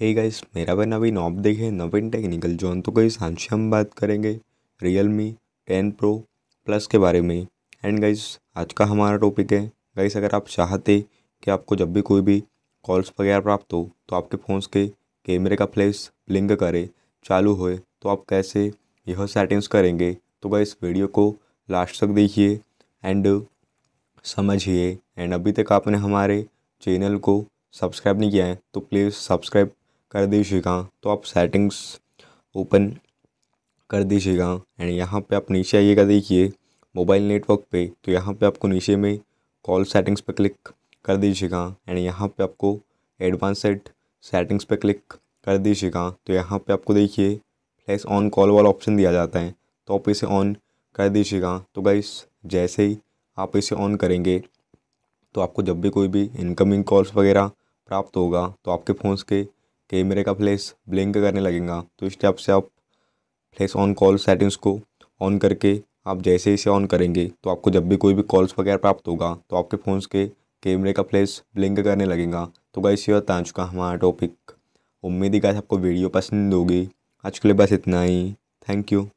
हे hey guys मेरा भाई नवीन op देखे नवीन टेक्निकल जोन तो गई सांझी हम बात करेंगे Realme ten pro plus के बारे में एंड गाइस आज का हमारा टॉपिक है गाइस अगर आप चाहते कि आपको जब भी कोई भी कॉल्स वगैरह प्राप्त हो तो आपके फ़ोन्स के कैमरे का फ्लैश ब्लिंक करे चालू होए तो आप कैसे यह सेटिंग्स करेंगे तो गाइस वीडियो को लास्ट तक देखिए एंड समझिए एंड अभी तक आपने हमारे चैनल को सब्सक्राइब नहीं किया है तो प्लीज़ सब्सक्राइब कर दीजिएगा तो आप सेटिंग्स ओपन कर दीजिएगा एंड यहाँ पे आप नीचे आइएगा देखिए मोबाइल नेटवर्क पे तो यहाँ पे आपको नीचे में कॉल सेटिंग्स पे क्लिक कर दीजिएगा एंड यहाँ पे आपको एडवांस सेट सेटिंग्स पे क्लिक कर दीजिएगा तो यहाँ पे आपको देखिए फ्लैश ऑन कॉल वाला ऑप्शन दिया जाता है तो आप इसे ऑन कर दीजिएगा तो गाइस जैसे ही आप इसे ऑन करेंगे तो आपको जब भी कोई भी इनकमिंग कॉल्स वगैरह प्राप्त होगा तो आपके फ़ोन के कैमरे का फ्लैश ब्लिंक करने लगेगा तो इस टाइप से आप फ्लैश ऑन कॉल सेटिंग्स को ऑन करके आप जैसे ही इसे ऑन करेंगे तो आपको जब भी कोई भी कॉल्स वगैरह प्राप्त होगा तो आपके फ़ोन के कैमरे का फ्लैश ब्लिंक करने लगेगा तो गाइस ये आ चुका हमारा टॉपिक उम्मीद ही गाइस आपको वीडियो पसंद होगी आज के लिए बस इतना ही थैंक यू